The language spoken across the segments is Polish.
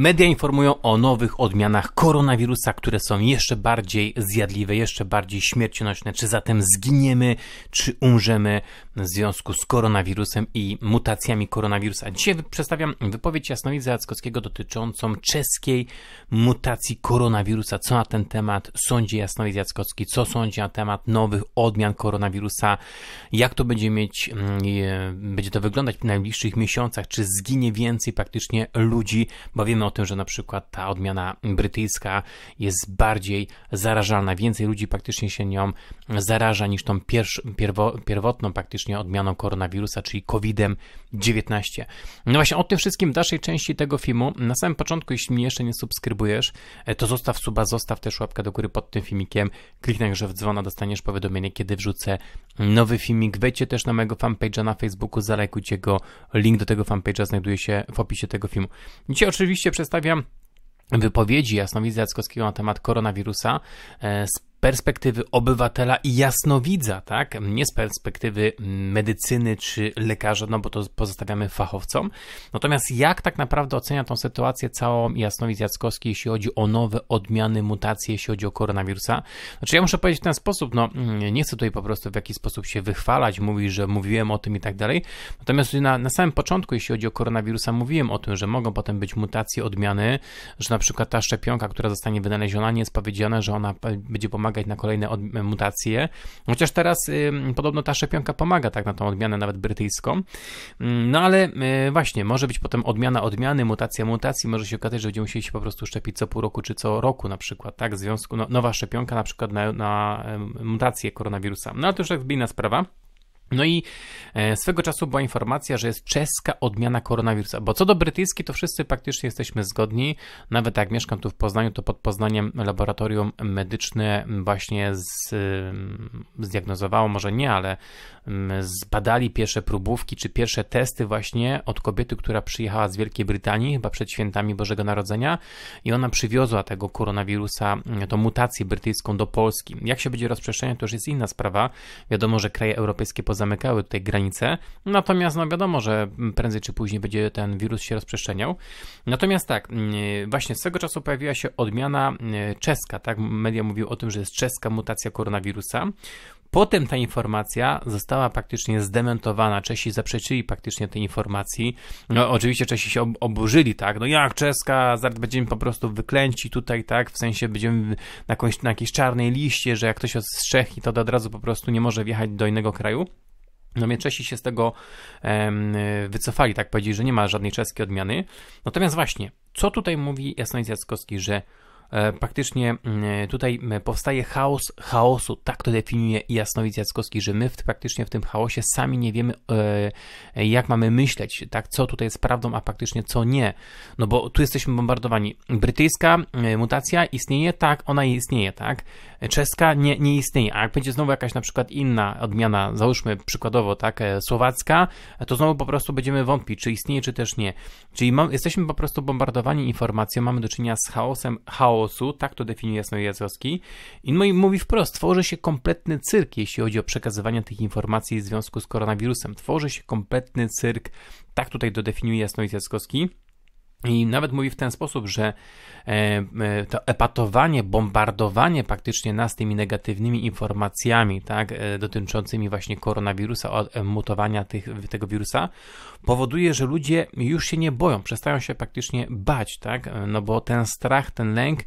Media informują o nowych odmianach koronawirusa, które są jeszcze bardziej zjadliwe, jeszcze bardziej śmiercionośne. Czy zatem zginiemy, czy umrzemy w związku z koronawirusem i mutacjami koronawirusa? Dzisiaj przedstawiam wypowiedź Jasnowidza Jackowskiego dotyczącą czeskiej mutacji koronawirusa. Co na ten temat sądzi Jasnowidz Jackowski? Co sądzi na temat nowych odmian koronawirusa? Jak to będzie mieć, mm, będzie to wyglądać w najbliższych miesiącach? Czy zginie więcej praktycznie ludzi? Bo wiemy o tym, że na przykład ta odmiana brytyjska jest bardziej zarażalna, więcej ludzi praktycznie się nią zaraża niż tą pierwo, pierwotną praktycznie odmianą koronawirusa, czyli COVID-19. No właśnie o tym wszystkim w dalszej części tego filmu. Na samym początku, jeśli mnie jeszcze nie subskrybujesz, e, to zostaw suba, zostaw też łapkę do góry pod tym filmikiem, kliknij że w dzwona, dostaniesz powiadomienie, kiedy wrzucę nowy filmik. Wejdźcie też na mojego fanpage'a na Facebooku, zalajkujcie go, link do tego fanpage'a znajduje się w opisie tego filmu. Dzisiaj oczywiście przedstawiam wypowiedzi jasnowidza Jackowskiego na temat koronawirusa e, z perspektywy obywatela i jasnowidza, tak? Nie z perspektywy medycyny czy lekarza, no bo to pozostawiamy fachowcom. Natomiast jak tak naprawdę ocenia tą sytuację całą jasnowidz Jackowski, jeśli chodzi o nowe odmiany, mutacje, jeśli chodzi o koronawirusa? Znaczy ja muszę powiedzieć w ten sposób, no mm, nie chcę tutaj po prostu w jakiś sposób się wychwalać, mówi, że mówiłem o tym i tak dalej. Natomiast na, na samym początku, jeśli chodzi o koronawirusa, mówiłem o tym, że mogą potem być mutacje, odmiany, że na przykład ta szczepionka, która zostanie wynaleziona, nie jest powiedziane, że ona będzie pomagała pomagać na kolejne mutacje. Chociaż teraz podobno ta szczepionka pomaga tak na tą odmianę nawet brytyjską. Mm, no ale y, właśnie, może być potem odmiana odmiany, mutacja mutacji, może się okazać, że będziemy musieli się po prostu szczepić co pół roku czy co roku na przykład, tak? W związku, no, nowa szczepionka na przykład na, na mutację koronawirusa. No ale to już tak inna sprawa. No i e, swego czasu była informacja, że jest czeska odmiana koronawirusa, bo co do brytyjskiej, to wszyscy praktycznie jesteśmy zgodni. Nawet jak mieszkam tu w Poznaniu, to pod Poznaniem laboratorium medyczne właśnie z, mm, zdiagnozowało, może nie, ale mm, zbadali pierwsze próbówki czy pierwsze testy właśnie od kobiety, która przyjechała z Wielkiej Brytanii, chyba przed świętami Bożego Narodzenia, i ona przywiozła tego koronawirusa, mm, tą mutację brytyjską do Polski. Jak się będzie rozprzestrzeniać, to już jest inna sprawa. Wiadomo, że kraje europejskie pozostają zamykały tutaj granice. Natomiast no wiadomo, że prędzej czy później będzie ten wirus się rozprzestrzeniał. Natomiast tak, mm, właśnie z tego czasu pojawiła się odmiana mm, czeska, tak? Media mówiły o tym, że jest czeska mutacja koronawirusa. Potem ta informacja została praktycznie zdementowana. Czesi zaprzeczyli praktycznie tej informacji. No, oczywiście Czesi się oburzyli, tak? No jak czeska, zaraz będziemy po prostu wyklęci tutaj, tak? W sensie będziemy na, jakąś, na jakiejś czarnej liście, że jak ktoś jest z Czech i to od razu po prostu nie może wjechać do innego kraju. No mnie Czesi się z tego wycofali, tak powiedzieli, że nie ma żadnej czeskiej odmiany. Natomiast właśnie, co tutaj mówi Jasnowiec Jackowski, że E, praktycznie mm, tutaj powstaje chaos chaosu, tak to definiuje Jasnowic Jackowski, że my w, praktycznie w tym chaosie sami nie wiemy, e, jak mamy myśleć, tak, co tutaj jest prawdą, a praktycznie co nie, no bo tu jesteśmy bombardowani. Brytyjska e, mutacja istnieje, tak, ona istnieje, tak, czeska nie, nie istnieje, a jak będzie znowu jakaś na przykład inna odmiana, załóżmy przykładowo, tak, słowacka, to znowu po prostu będziemy wątpić, czy istnieje, czy też nie. Czyli jesteśmy po prostu bombardowani informacją, mamy do czynienia z chaosem, chaos chaosu, tak to definiuje Jasno i no i mówi wprost, tworzy się kompletny cyrk, jeśli chodzi o przekazywanie tych informacji w związku z koronawirusem. Tworzy się kompletny cyrk, tak tutaj to definiuje Jackowski. I nawet mówi w ten sposób, że e, e, to epatowanie, bombardowanie praktycznie nas tymi negatywnymi informacjami, tak, e, dotyczącymi właśnie koronawirusa, mutowania tych, tego wirusa, powoduje, że ludzie już się nie boją, przestają się praktycznie bać, tak, no bo ten strach, ten lęk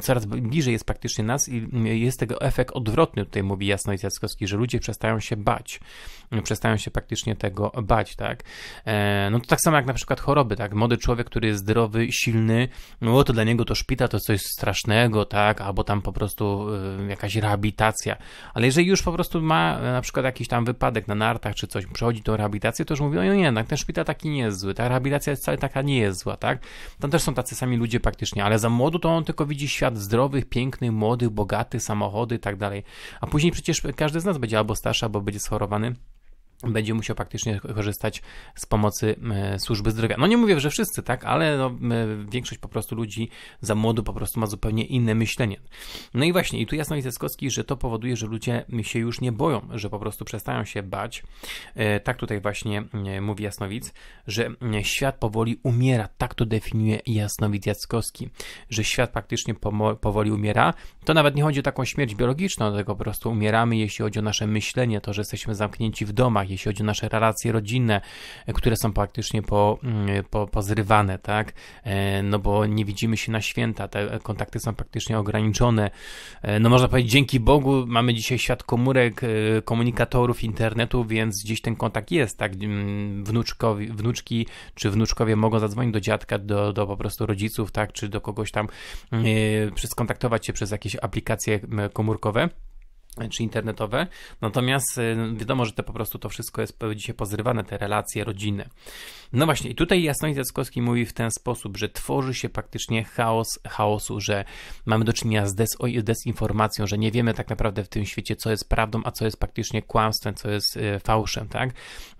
coraz bliżej jest praktycznie nas i jest tego efekt odwrotny, tutaj mówi jasno Jackowski, że ludzie przestają się bać, przestają się praktycznie tego bać, tak. No to tak samo jak na przykład choroby, tak, młody człowiek, który zdrowy, silny, no to dla niego to szpital to coś strasznego, tak, albo tam po prostu y, jakaś rehabilitacja. Ale jeżeli już po prostu ma y, na przykład jakiś tam wypadek na nartach czy coś, przechodzi tą rehabilitację, to już mówi, no nie, ten szpital taki nie jest zły, ta rehabilitacja wcale taka nie jest zła, tak. Tam też są tacy sami ludzie praktycznie, ale za młodu to on tylko widzi świat zdrowych, pięknych, młodych, bogatych, samochody i tak dalej. A później przecież każdy z nas będzie albo starszy, albo będzie schorowany będzie musiał praktycznie korzystać z pomocy e, służby zdrowia. No nie mówię, że wszyscy, tak, ale no, e, większość po prostu ludzi za młodu po prostu ma zupełnie inne myślenie. No i właśnie, i tu jasno widzę że to powoduje, że ludzie się już nie boją, że po prostu przestają się bać. E, tak tutaj właśnie mówi Jasnowic, że świat powoli umiera. Tak to definiuje Jasnowic Jackowski, że świat praktycznie powoli umiera. To nawet nie chodzi o taką śmierć biologiczną, tylko po prostu umieramy, jeśli chodzi o nasze myślenie, to, że jesteśmy zamknięci w domach, jeśli chodzi o nasze relacje rodzinne, e, które są praktycznie po, mm, po, pozrywane, tak? E, no bo nie widzimy się na święta, te kontakty są praktycznie ograniczone. E, no można powiedzieć, dzięki Bogu mamy dzisiaj świat komórek, komunikatorów, internetu, więc gdzieś ten kontakt jest, tak? Mm, wnuczkowi, wnuczki czy wnuczkowie mogą zadzwonić do dziadka, do, do po prostu rodziców, tak? Czy do kogoś tam, yy, skontaktować się przez jakieś aplikacje komórkowe czy internetowe. Natomiast y, wiadomo, że to po prostu to wszystko jest dzisiaj pozrywane, te relacje rodziny. No właśnie, i tutaj Jasnowic Jackowski mówi w ten sposób, że tworzy się praktycznie chaos chaosu, że mamy do czynienia z des dezinformacją, że nie wiemy tak naprawdę w tym świecie, co jest prawdą, a co jest praktycznie kłamstwem, co jest y, fałszem, tak?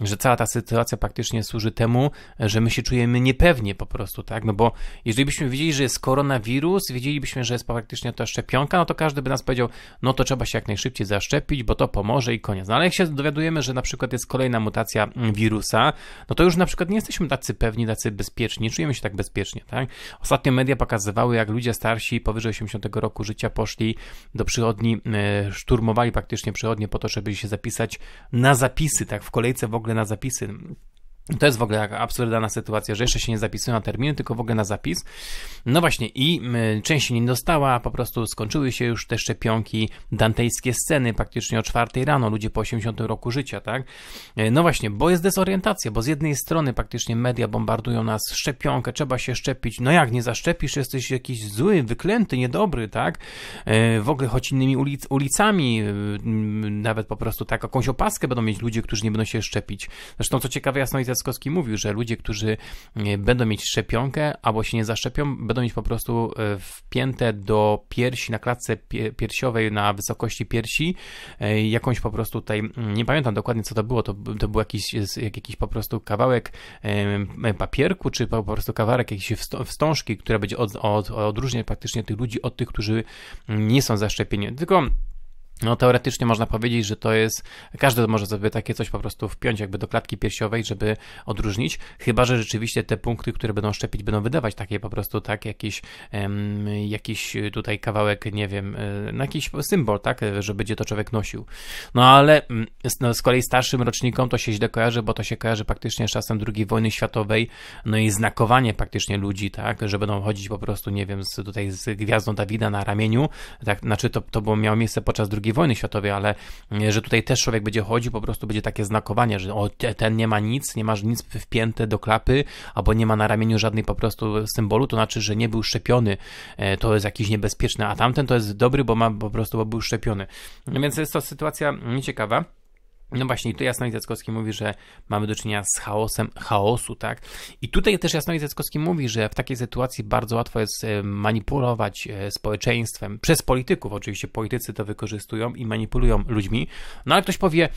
Że cała ta sytuacja praktycznie służy temu, że my się czujemy niepewnie po prostu, tak? No bo jeżeli byśmy wiedzieli, że jest koronawirus, wiedzielibyśmy, że jest praktycznie ta szczepionka, no to każdy by nas powiedział, no to trzeba się jak najszybciej najszybciej zaszczepić, bo to pomoże i koniec. No ale jak się dowiadujemy, że na przykład jest kolejna mutacja wirusa, no to już na przykład nie jesteśmy tacy pewni, tacy bezpieczni, nie czujemy się tak bezpiecznie, tak? Ostatnio media pokazywały, jak ludzie starsi powyżej 80 roku życia poszli do przychodni, e, szturmowali praktycznie przychodnie po to, żeby się zapisać na zapisy, tak? W kolejce w ogóle na zapisy. To jest w ogóle taka absurdalna sytuacja, że jeszcze się nie zapisują na terminy, tylko w ogóle na zapis. No właśnie i część nie dostała, po prostu skończyły się już te szczepionki, dantejskie sceny praktycznie o czwartej rano, ludzie po 80 roku życia, tak? E, no właśnie, bo jest dezorientacja, bo z jednej strony praktycznie media bombardują nas, szczepionkę, trzeba się szczepić, no jak nie zaszczepisz, jesteś jakiś zły, wyklęty, niedobry, tak? E, w ogóle choć innymi ulic, ulicami, e, nawet po prostu tak jakąś opaskę będą mieć ludzie, którzy nie będą się szczepić. Zresztą co ciekawe, jasno i Trzaskowski mówił, że ludzie, którzy e, będą mieć szczepionkę albo się nie zaszczepią, będą mieć po prostu e, wpięte do piersi, na klatce piersiowej, na wysokości piersi, e, jakąś po prostu tutaj, mm, nie pamiętam dokładnie co to było, to, to był jakiś, jakiś po prostu kawałek papierku, czy po prostu kawałek jakiejś wstążki, która będzie od, od, odróżniać praktycznie tych ludzi od tych, którzy mm, nie są zaszczepieni. Tylko no teoretycznie można powiedzieć, że to jest, każdy może sobie takie coś po prostu wpiąć jakby do klatki piersiowej, żeby odróżnić, chyba, że rzeczywiście te punkty, które będą szczepić, będą wydawać takie po prostu, tak, jakiś, um, jakiś tutaj kawałek, nie wiem, e, no jakiś symbol, tak, że będzie to człowiek nosił. No ale mm, no, z kolei starszym rocznikom to się źle kojarzy, bo to się kojarzy praktycznie z czasem II wojny światowej, no i znakowanie praktycznie ludzi, tak, że będą chodzić po prostu, nie wiem, z, tutaj z gwiazdą Dawida na ramieniu, tak, znaczy to, to było, miało miejsce podczas II II wojny światowej, ale e, że tutaj też człowiek będzie chodził, po prostu będzie takie znakowanie, że o, ten nie ma nic, nie masz nic wpięte do klapy, albo nie ma na ramieniu żadnej po prostu symbolu, to znaczy, że nie był szczepiony, e, to jest jakiś niebezpieczny, a tamten to jest dobry, bo ma po prostu, bo był szczepiony. No więc jest to sytuacja nieciekawa. No właśnie, tu Jasnowidz Jackowski mówi, że mamy do czynienia z chaosem chaosu, tak? I tutaj też Jasnowidz Jackowski mówi, że w takiej sytuacji bardzo łatwo jest e, manipulować e, społeczeństwem, przez polityków oczywiście, politycy to wykorzystują i manipulują ludźmi, no ale ktoś powie,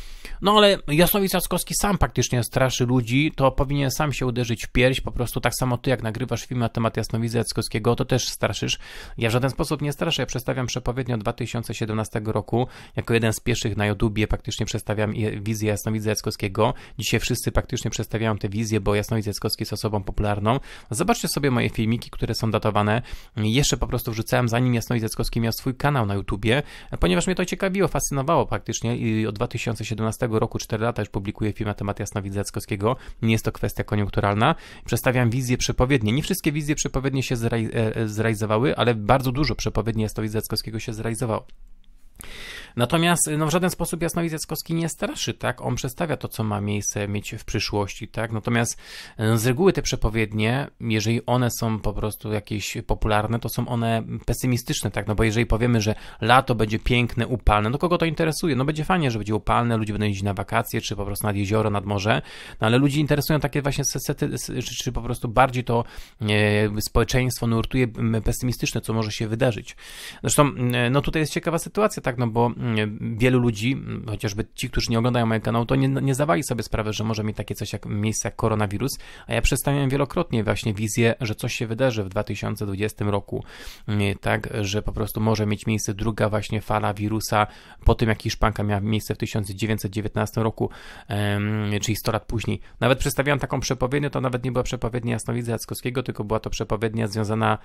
no ale Jasnowidz Jackowski sam praktycznie straszy ludzi, to powinien sam się uderzyć w pierś, po prostu tak samo ty, jak nagrywasz film na temat Jasnowidza Jackowskiego, to też straszysz. Ja w żaden sposób nie straszę, ja przedstawiam przepowiednio od 2017 roku, jako jeden z pierwszych na YouTubie praktycznie przedstawiam wizję Jasnowidza Jackowskiego. Dzisiaj wszyscy praktycznie przedstawiają tę wizję, bo Jasnowidz Jackowski jest osobą popularną. No zobaczcie sobie moje filmiki, które są datowane. Jeszcze po prostu wrzucałem, zanim Jasnowidz Jackowski miał swój kanał na YouTubie, ponieważ mnie to ciekawiło, fascynowało praktycznie i od 2017 roku, 4 lata już publikuję filmy na temat Jasnowidza Jackowskiego. Nie jest to kwestia koniunkturalna. Przedstawiam wizję przepowiednie. Nie wszystkie wizje przepowiednie się e, e, zrealizowały, ale bardzo dużo przepowiedni Jasnowidza Jackowskiego się zrealizowało. Natomiast no, w żaden sposób Jasnowidz Jackowski nie straszy, tak? On przedstawia to, co ma miejsce mieć w przyszłości, tak? Natomiast e, z reguły te przepowiednie, jeżeli one są po prostu jakieś popularne, to są one pesymistyczne, tak? No bo jeżeli powiemy, że lato będzie piękne, upalne, no kogo to interesuje? No będzie fajnie, że będzie upalne, ludzie będą jeździć na wakacje, czy po prostu nad jezioro, nad morze, no ale ludzi interesują takie właśnie sesety, czy, czy po prostu bardziej to e, społeczeństwo nurtuje pesymistyczne, co może się wydarzyć. Zresztą, e, no tutaj jest ciekawa sytuacja, tak? No bo Mm, wielu ludzi, mm, chociażby ci, którzy nie oglądają mojego kanału, to nie, nie zdawali sobie sprawy, że może mieć takie coś jak miejsce jak koronawirus, a ja przedstawiałem wielokrotnie właśnie wizję, że coś się wydarzy w 2020 roku, mm, tak, że po prostu może mieć miejsce druga właśnie fala wirusa po tym, jak Hiszpanka miała miejsce w 1919 roku, czyli 100 lat później. Nawet przedstawiałem taką przepowiednię, to nawet nie była przepowiednia Jasnowidza Jackowskiego, tylko była to przepowiednia związana,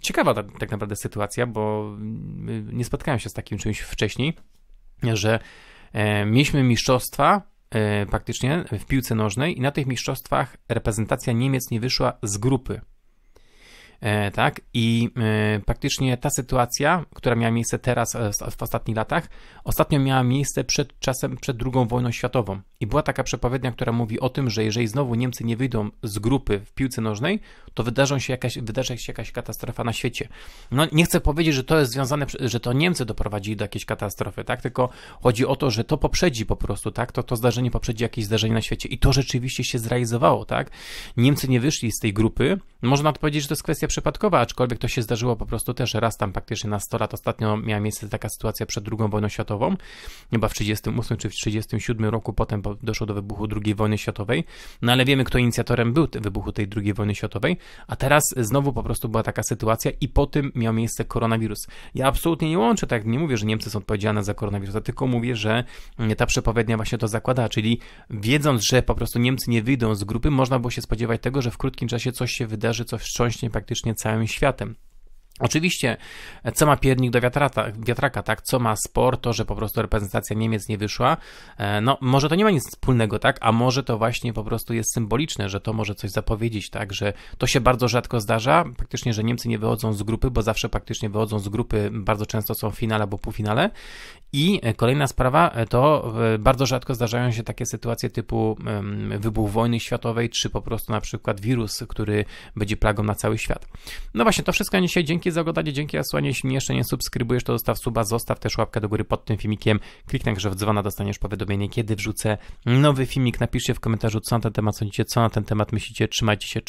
ciekawa tak naprawdę sytuacja, bo nie spotkałem się z takim czymś wcześniej, że e, mieliśmy mistrzostwa e, praktycznie w piłce nożnej i na tych mistrzostwach reprezentacja Niemiec nie wyszła z grupy. E, tak? I e, praktycznie ta sytuacja, która miała miejsce teraz e, w ostatnich latach, ostatnio miała miejsce przed czasem, przed II wojną światową. I była taka przepowiednia, która mówi o tym, że jeżeli znowu Niemcy nie wyjdą z grupy w piłce nożnej, to wydarzą się jakaś, wydarzy się jakaś katastrofa na świecie. No nie chcę powiedzieć, że to jest związane, że to Niemcy doprowadzili do jakiejś katastrofy, tak? Tylko chodzi o to, że to poprzedzi po prostu, tak? To, to zdarzenie poprzedzi jakieś zdarzenie na świecie. I to rzeczywiście się zrealizowało, tak? Niemcy nie wyszli z tej grupy. Można powiedzieć, że to jest kwestia przypadkowa, aczkolwiek to się zdarzyło po prostu też raz tam praktycznie na 100 lat. Ostatnio miała miejsce taka sytuacja przed II wojną światową, chyba w 38 czy w 37 roku, potem doszło do wybuchu II wojny światowej, no ale wiemy, kto inicjatorem był wybuchu tej II wojny światowej, a teraz znowu po prostu była taka sytuacja i po tym miał miejsce koronawirus. Ja absolutnie nie łączę, tak nie mówię, że Niemcy są odpowiedzialne za koronawirusa, tylko mówię, że ta przepowiednia właśnie to zakłada, czyli wiedząc, że po prostu Niemcy nie wyjdą z grupy, można było się spodziewać tego, że w krótkim czasie coś się wydarzy, coś wstrząśnie praktycznie praktycznie całym światem. Oczywiście, co ma piernik do wiatraka, tak? Co ma sport, to, że po prostu reprezentacja Niemiec nie wyszła. E, no, może to nie ma nic wspólnego, tak? A może to właśnie po prostu jest symboliczne, że to może coś zapowiedzieć, tak? Że to się bardzo rzadko zdarza, praktycznie, że Niemcy nie wychodzą z grupy, bo zawsze praktycznie wychodzą z grupy, bardzo często są w finale albo półfinale. I e, kolejna sprawa, e, to bardzo rzadko zdarzają się takie sytuacje typu wybuch wojny światowej, czy po prostu na przykład wirus, który będzie plagą na cały świat. No właśnie, to wszystko nie się dzięki Dzięki za oglądanie, dzięki Asłanie. Jeśli jeszcze nie subskrybujesz, to zostaw suba, zostaw też łapkę do góry pod tym filmikiem. Kliknij także w dzwona, dostaniesz powiadomienie, kiedy wrzucę nowy filmik. Napiszcie w komentarzu, co na ten temat sądzicie, co na ten temat myślicie. Trzymajcie się.